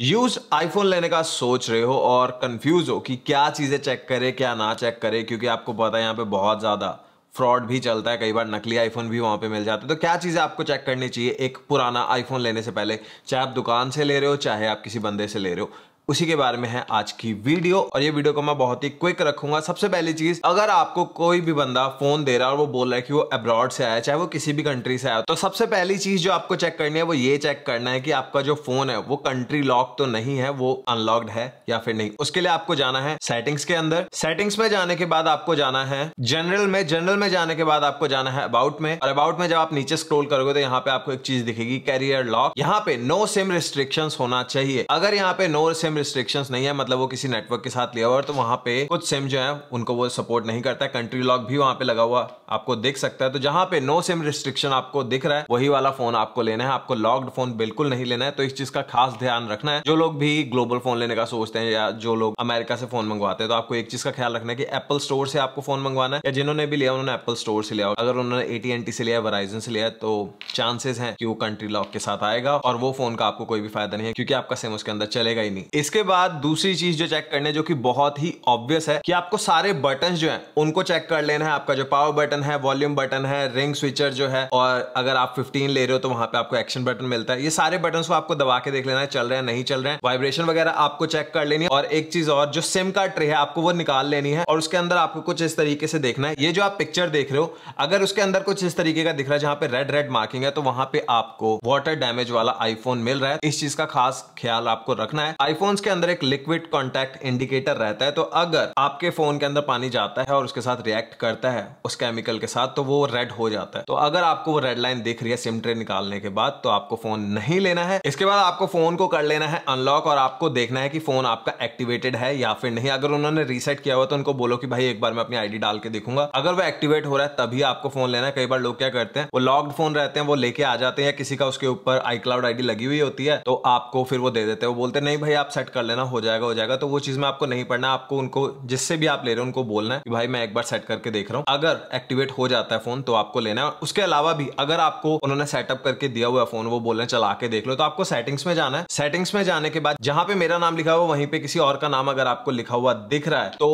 use iPhone लेने का सोच रहे हो और कंफ्यूज हो कि क्या चीज़ें चेक करे क्या ना चेक करे क्योंकि आपको पता है यहाँ पे बहुत ज़्यादा फ्रॉड भी चलता है कई बार नकली आईफोन भी वहां पे मिल जाते हैं तो क्या चीज़ें आपको चेक करनी चाहिए एक पुराना आईफोन लेने से पहले चाहे आप दुकान से ले रहे हो चाहे आप किसी बंदे से ले रहे हो उसी के बारे में है आज की वीडियो और ये वीडियो को मैं बहुत ही क्विक रखूंगा सबसे पहली चीज अगर आपको कोई भी बंदा फोन दे रहा है और वो बोल रहा है कि वो अब्रॉड से आया चाहे वो किसी भी कंट्री से आया तो सबसे पहली चीज जो आपको चेक करनी है वो ये चेक करना है कि आपका जो फोन है वो कंट्री लॉक तो नहीं है वो अनलॉक्ड है या फिर नहीं उसके लिए आपको जाना है सेटिंग्स के अंदर सेटिंग्स में जाने के बाद आपको जाना है जनरल में जनरल में जाने के बाद आपको जाना है अबाउट में और अबाउट में जब आप नीचे स्क्रोल करोगे तो यहाँ पे आपको एक चीज दिखेगी कैरियर लॉक यहाँ पे नो सिम रिस्ट्रिक्शन होना चाहिए अगर यहाँ पे नो सिम सिम रिस्ट्रिक्शंस नहीं है मतलब वो किसी नेटवर्क के साथ लिया हुआ है तो वहाँ पे कुछ सिम जो है उनको वो सपोर्ट नहीं करता है कंट्री लॉक भी वहाँ पे लगा हुआ आपको दिख सकता है तो जहाँ पे नो सिम रिस्ट्रिक्शन आपको दिख रहा है वही वाला फोन आपको लेना है आपको लॉक्ड फोन बिल्कुल नहीं लेना है तो इस चीज का खास ध्यान रखना है जो लोग भी ग्लोबल फोन लेने का सोचते हैं या जो लोग अमेरिका से फोन मंगवाते हैं तो आपको एक चीज का ख्याल रखना है कि एप्पल स्टोर से आपको फोन मंगवाना है या जिन्होंने भी लिया उन्होंने एप्पल स्टोर से लिया अगर उन्होंने ए से लिया वराइजन से लिया तो चांसेस है कि वो कंट्री लॉक के साथ आएगा और वो फोन का आपको कोई भी फायदा नहीं है क्योंकि आपका सिम उसके अंदर चलेगा ही नहीं इसके बाद दूसरी चीज जो चेक करनी है जो कि बहुत ही ऑब्वियस है कि आपको सारे बटन जो है उनको चेक कर लेना है आपका जो पावर बटन है वॉल्यूम बटन है रिंग स्विचर जो है और अगर आप 15 ले रहे हो तो वहां पे आपको एक्शन बटन मिलता है ये सारे बटन को आपको दबा के देख लेना है चल रहे हैं नहीं चल रहे हैं वाइब्रेशन वगैरह आपको चेक कर लेनी है और एक चीज और जो सिम का ट्रे है आपको वो निकाल लेनी है और उसके अंदर आपको कुछ इस तरीके से देखना है ये जो आप पिक्चर देख रहे हो अगर उसके अंदर कुछ इस तरीके का दिख रहा है जहां पे रेड रेड मार्किंग है तो वहां पे आपको वाटर डैमेज वाला आईफोन मिल रहा है इस चीज का खास ख्याल आपको रखना है आईफोन फोन के अंदर एक लिक्विड कॉन्टैक्ट इंडिकेटर रहता है तो अगर आपके फोन के अंदर पानी जाता है और उसके साथ रिएक्ट करता है उस केमिकल के साथ तो वो रेड हो जाता है तो अगर आपको वो रेड लाइन दिख रही है सिम ट्रे निकालने के बाद तो आपको फोन नहीं लेना है इसके बाद आपको फोन को कर लेना है अनलॉक और आपको देखना है कि फोन आपका एक्टिवेटेड है या फिर नहीं अगर उन्होंने रीसेट किया हुआ तो उनको बोलो कि भाई एक बार मैं अपनी आईडी डाल के देखूंगा अगर वो एक्टिवेट हो रहा है तभी आपको फोन लेना है कई बार लोग क्या करते हैं वो लॉक्ड फोन रहते हैं वो लेके आ जाते हैं किसी का उसके ऊपर आई क्लाउड आईडी लगी हुई होती है तो आपको फिर वो दे देते हैं वो बोलते नहीं भाई आप सेट सेट कर लेना हो जाएगा हो जाएगा तो वो चीज में आपको नहीं पढ़ना आपको उनको जिससे भी आप ले रहे हो उनको बोलना है कि भाई मैं एक बार सेट करके देख रहा हूँ अगर एक्टिवेट हो जाता है फोन तो आपको लेना है उसके अलावा भी अगर आपको उन्होंने सेटअप करके दिया हुआ फोन वो बोल रहे चला के देख लो तो आपको सेटिंग्स में जाना है सेटिंग्स में जाने के बाद जहां पे मेरा नाम लिखा हुआ वहीं पे किसी और का नाम अगर आपको लिखा हुआ दिख रहा है तो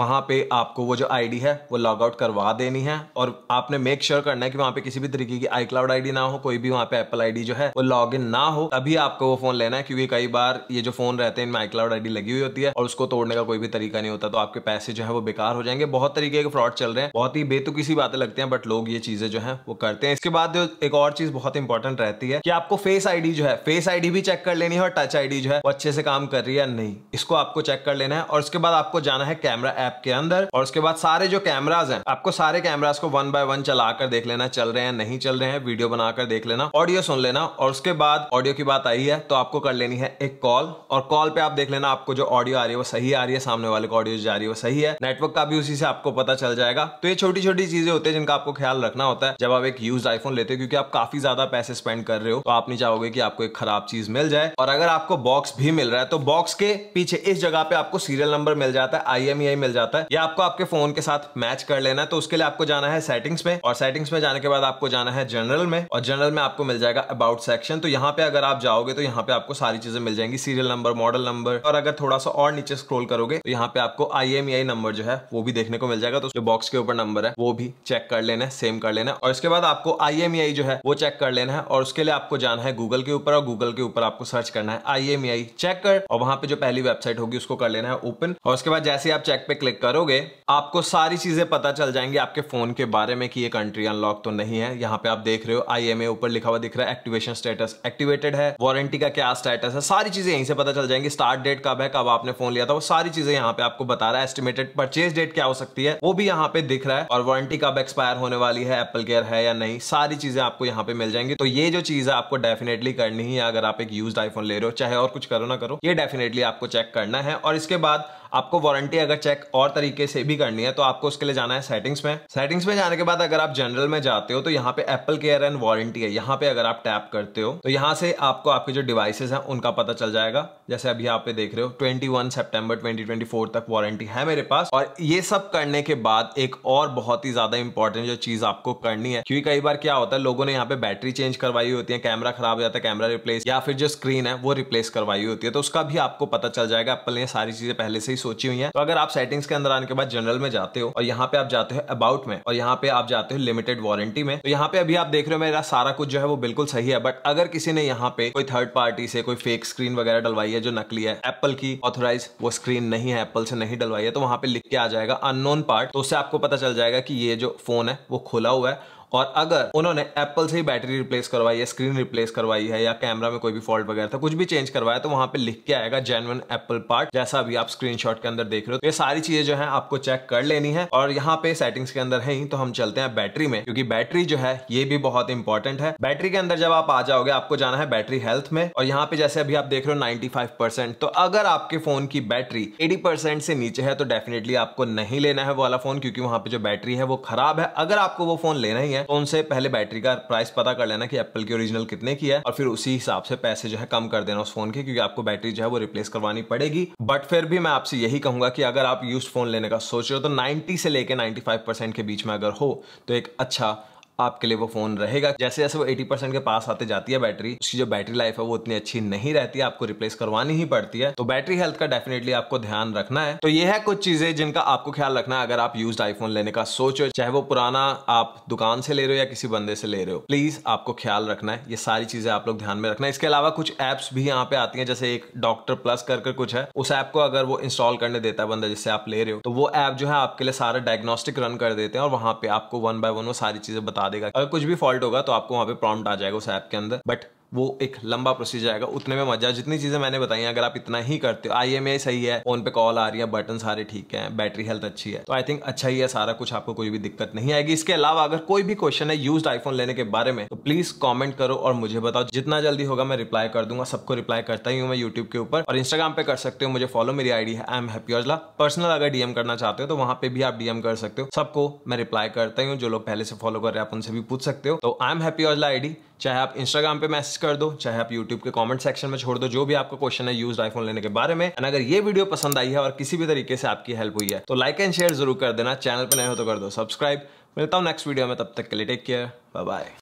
वहां पे आपको वो जो आईडी है वो लॉग आउट करवा देनी है और आपने मेक श्योर sure करना है कि वहां पे किसी भी तरीके की आई क्लाउड आईडी ना हो कोई भी वहां पे एप्पल आईडी जो है वो लॉग इन ना हो तभी आपको वो फोन लेना है क्योंकि कई बार ये जो फोन रहता जाते हैं इनमें आई क्लाउड आईडी लगी हुई होती है और उसको तोड़ने का कोई भी तरीका नहीं होता तो आपके पैसे जो है वो बेकार हो जाएंगे बहुत तरीके के फ्रॉड चल रहे हैं बहुत ही बेतुकी सी बातें लगती हैं बट लोग ये चीजें जो है वो करते हैं इसके बाद एक और चीज बहुत इंपॉर्टेंट रहती है कि आपको फेस आईडी जो है फेस आईडी भी चेक कर लेनी है और टच आईडी जो है वो अच्छे से काम कर रही है नहीं इसको आपको चेक कर लेना है और उसके बाद आपको जाना है कैमरा ऐप के अंदर और उसके बाद सारे जो कैमराज हैं आपको सारे कैमराज को वन बाय वन चलाकर देख लेना चल रहे हैं नहीं चल रहे हैं वीडियो बनाकर देख लेना ऑडियो सुन लेना और उसके बाद ऑडियो की बात आई है तो आपको कर लेनी है एक कॉल और कॉल कॉल पे आप देख लेना आपको जो ऑडियो आ रही है वो सही आ रही है सामने वाले को ऑडियो जा रही है वो सही है नेटवर्क का भी उसी से आपको पता चल जाएगा तो ये छोटी छोटी चीजें होती है जिनका आपको ख्याल रखना होता है जब आप एक यूज आईफोन लेते हो क्योंकि आप काफी ज्यादा पैसे स्पेंड कर रहे हो तो आप नहीं चाहोगे की आपको एक खराब चीज मिल जाए और अगर आपको बॉक्स भी मिल रहा है तो बॉक्स के पीछे इस जगह पे आपको सीरियल नंबर मिल जाता है आई e मिल जाता है या आपको आपके फोन के साथ मैच कर लेना है तो उसके लिए आपको जाना है सेटिंग्स में और सेटिंग्स में जाने के बाद आपको जाना है जनरल में और जनरल में आपको मिल जाएगा अबाउट सेक्शन तो यहाँ पे अगर आप जाओगे तो यहाँ पे आपको सारी चीजें मिल जाएंगी serial number model model number और अगर थोड़ा सा और नीचे स्क्रोल करोगे तो यहाँ पे आपको आई नंबर e जो है वो भी देखने को मिल जाएगा तो जो बॉक्स के ऊपर नंबर है वो भी चेक कर लेना है सेम कर लेना है और इसके बाद आपको आई e जो है वो चेक कर लेना है और उसके लिए आपको जाना है गूगल के ऊपर और गूगल के ऊपर आपको सर्च करना है आई चेक e कर और वहां पर जो पहली वेबसाइट होगी उसको कर लेना है ओपन और उसके बाद जैसे आप चेक पे क्लिक करोगे आपको सारी चीजें पता चल जाएंगी आपके फोन के बारे में कि ये कंट्री अनलॉक तो नहीं है यहाँ पे आप देख रहे हो आई ऊपर लिखा हुआ दिख रहा है एक्टिवेशन स्टेटस एक्टिवेटेड है वारंटी का क्या स्टेटस है सारी चीजें यहीं से पता चल जाएगी जाएंगे स्टार्ट डेट कब है कब आपने फोन लिया था वो सारी चीजें यहाँ पे आपको बता रहा है एस्टिमेटेड परचेज डेट क्या हो सकती है वो भी यहाँ पे दिख रहा है और वारंटी कब एक्सपायर होने वाली है एप्पल केयर है या नहीं सारी चीजें आपको यहाँ पे मिल जाएंगी तो ये जो चीज है आपको डेफिनेटली करनी ही अगर आप एक यूज आईफोन ले रहे हो चाहे और कुछ करो ना करो ये डेफिनेटली आपको चेक करना है और इसके बाद आपको वारंटी अगर चेक और तरीके से भी करनी है तो आपको उसके लिए जाना है सेटिंग्स में सेटिंग्स में जाने के बाद अगर आप जनरल में जाते हो तो यहाँ पे एप्पल केयर एंड वारंटी है यहाँ पे अगर आप टैप करते हो तो यहाँ से आपको आपके जो डिवाइसेज हैं उनका पता चल जाएगा जैसे अभी आप देख रहे हो ट्वेंटी वन सेप्टेम्बर तक वारंटी है मेरे पास और ये सब करने के बाद एक और बहुत ही ज्यादा इंपॉर्टेंट जो चीज आपको करनी है क्योंकि कई बार क्या होता है लोगों ने यहाँ पे बैटरी चेंज करवाई होती है कैमरा खराब हो जाता है कैमरा रिप्लेस या फिर जो स्क्रीन है वो रिप्लेस करवाई होती है तो उसका भी आपको पता चल जाएगा एप्पल ने सारी चीजें पहले से ही सोची हुई है तो अगर आप सेटिंग्स के अंदर आने के बाद जनरल में जाते हो और यहाँ पे आप जाते हो अबाउट में और यहाँ पे आप जाते हो लिमिटेड वारंटी में तो यहाँ पे अभी आप देख रहे हो मेरा सारा कुछ जो है वो बिल्कुल सही है बट अगर किसी ने यहाँ पे कोई थर्ड पार्टी से कोई फेक स्क्रीन वगैरह डलवाई है जो नकली है एप्पल की ऑथोराइज वो स्क्रीन नहीं है एप्पल से नहीं डलवाई है तो वहां पे लिख के आ जाएगा अननोन पार्ट तो उससे आपको पता चल जाएगा कि ये जो फोन है वो खुला हुआ है और अगर उन्होंने एप्पल से ही बैटरी रिप्लेस करवाई है स्क्रीन रिप्लेस करवाई है या कैमरा में कोई भी फॉल्ट वगैरह था कुछ भी चेंज करवाया तो वहां पे लिख के आएगा जेनवन एप्पल पार्ट जैसा अभी आप स्क्रीनशॉट के अंदर देख रहे हो तो ये सारी चीजें जो है आपको चेक कर लेनी है और यहाँ पे सेटिंग्स के अंदर है ही तो हम चलते हैं बैटरी में क्योंकि बैटरी जो है ये भी बहुत इंपॉर्टेंट है बैटरी के अंदर जब आप आ जाओगे आपको जाना है बैटरी हेल्थ में और यहाँ पे जैसे अभी आप देख रहे हो नाइनटी तो अगर आपके फोन की बैटरी एटी से नीचे है तो डेफिनेटली आपको नहीं लेना है वाला फोन क्योंकि वहां पे जो बैटरी है वो खराब है अगर आपको वो फोन लेना ही है हैं तो उनसे पहले बैटरी का प्राइस पता कर लेना कि एप्पल की ओरिजिनल कितने की है और फिर उसी हिसाब से पैसे जो है कम कर देना उस फोन के क्योंकि आपको बैटरी जो है वो रिप्लेस करवानी पड़ेगी बट फिर भी मैं आपसे यही कहूंगा कि अगर आप यूज फोन लेने का सोच रहे हो तो नाइन्टी से लेकर नाइन्टी के बीच में अगर हो तो एक अच्छा आपके लिए वो फ़ोन रहेगा जैसे जैसे वो 80 परसेंट के पास आते जाती है बैटरी उसकी जो बैटरी लाइफ है वो इतनी अच्छी नहीं रहती है आपको रिप्लेस करवानी ही पड़ती है तो बैटरी हेल्थ का डेफिनेटली आपको ध्यान रखना है तो ये है कुछ चीज़ें जिनका आपको ख्याल रखना है अगर आप यूज आईफोन लेने का सोचो चाहे वो पुराना आप दुकान से ले रहे हो या किसी बंदे से ले रहे हो प्लीज़ आपको ख्याल रखना है ये सारी चीज़ें आप लोग ध्यान में रखना है इसके अलावा कुछ ऐप्स भी यहाँ पे आती है जैसे एक डॉक्टर प्लस करके कुछ है उस ऐप को अगर वो इंस्टॉल करने देता है बंदा जिससे आप ले रहे हो तो वो ऐप जो है आपके लिए सारा डायग्नोस्टिक रन कर देते हैं और वहां पे आपको वन बाय वन वो सारी चीज़ें बता बता देगा अगर कुछ भी फॉल्ट होगा तो आपको वहां पे प्रॉम्प्ट आ जाएगा उस ऐप के अंदर बट वो एक लंबा प्रोसीजर आएगा उतने में मजा जितनी चीज़ें मैंने बताई अगर आप इतना ही करते हो आई एम सही है फोन पे कॉल आ रही है बटन सारे ठीक है बैटरी हेल्थ अच्छी है तो आई थिंक अच्छा ही है सारा कुछ आपको कोई भी दिक्कत नहीं आएगी इसके अलावा अगर कोई भी क्वेश्चन है यूज आईफोन लेने के बारे में तो प्लीज कॉमेंट करो और मुझे बताओ जितना जल्दी होगा मैं रिप्लाई कर दूंगा सबको रिप्लाई करता ही हूँ मैं यूट्यूब के ऊपर और इंस्टाग्राम पे कर सकते हो मुझे फॉलो मेरी आईडी है I am Happy Aujla personal अगर डीएम करना चाहते हो तो वहां पे भी आप डीएम कर सकते हो सबको मैं रिप्लाई करता ही हूँ जो लोग पहले से फॉलो कर रहे हैं आप उनसे भी पूछ सकते हो तो I am Happy Aujla ID चाहे आप इंस्टाग्राम पे मैसेज कर दो चाहे आप यूट्यूब के कॉमेंट सेक्शन में छोड़ दो जो भी आपका क्वेश्चन है यूज आईफोन लेने के बारे में अगर ये वीडियो पसंद आई है और किसी भी तरीके से आपकी हेल्प हुई है तो लाइक एंड शेयर जरूर कर देना चैनल पर नए हो तो कर दो सब्सक्राइब मिलता हूँ नेक्स्ट वीडियो में तब तक के लिए टेक केयर बाय